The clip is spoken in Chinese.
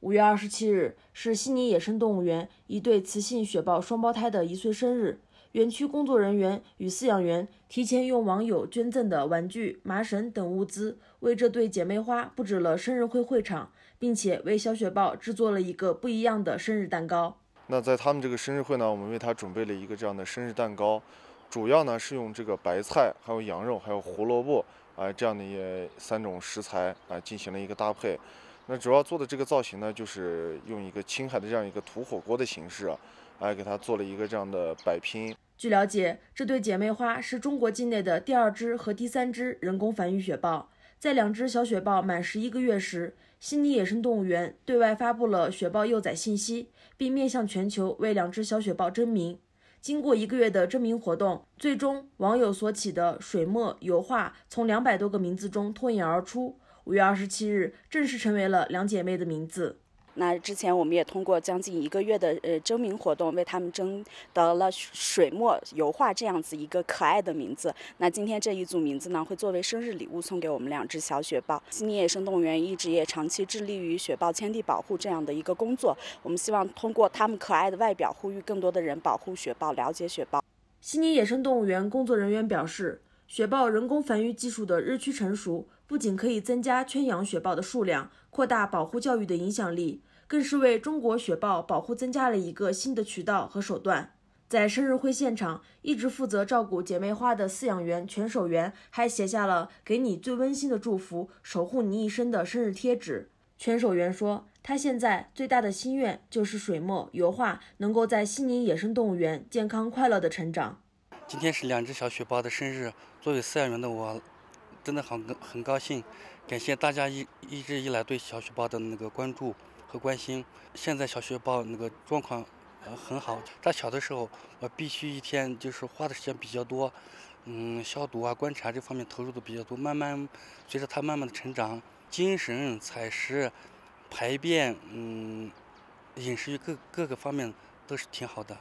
五月二十七日是悉尼野生动物园一对雌性雪豹双胞胎的一岁生日。园区工作人员与饲养员提前用网友捐赠的玩具、麻绳等物资，为这对姐妹花布置了生日会会场，并且为小雪豹制作了一个不一样的生日蛋糕。那在他们这个生日会呢，我们为他准备了一个这样的生日蛋糕，主要呢是用这个白菜、还有羊肉、还有胡萝卜啊这样的一三种食材啊进行了一个搭配。那主要做的这个造型呢，就是用一个青海的这样一个土火锅的形式，来给它做了一个这样的摆拼。据了解，这对姐妹花是中国境内的第二只和第三只人工繁育雪豹。在两只小雪豹满十一个月时，悉尼野生动物园对外发布了雪豹幼崽信息，并面向全球为两只小雪豹征名。经过一个月的征名活动，最终网友所起的“水墨油画”从两百多个名字中脱颖而出。五月二十七日正式成为了两姐妹的名字。那之前我们也通过将近一个月的呃征名活动，为他们征得了水墨油画这样子一个可爱的名字。那今天这一组名字呢，会作为生日礼物送给我们两只小雪豹。悉尼野生动物园一直也长期致力于雪豹迁地保护这样的一个工作。我们希望通过他们可爱的外表，呼吁更多的人保护雪豹，了解雪豹。悉尼野生动物园工作人员表示，雪豹人工繁育技术的日趋成熟。不仅可以增加圈养雪豹的数量，扩大保护教育的影响力，更是为中国雪豹保护增加了一个新的渠道和手段。在生日会现场，一直负责照顾姐妹花的饲养员全守元还写下了“给你最温馨的祝福，守护你一生”的生日贴纸。全守元说，他现在最大的心愿就是水墨油画能够在西宁野生动物园健康快乐地成长。今天是两只小雪豹的生日，作为饲养员的我。真的很很高兴，感谢大家一一直以来对小雪豹的那个关注和关心。现在小雪豹那个状况很好。它小的时候，我必须一天就是花的时间比较多，嗯，消毒啊、观察这方面投入的比较多。慢慢随着它慢慢的成长，精神、采食、排便，嗯，饮食各各个方面都是挺好的。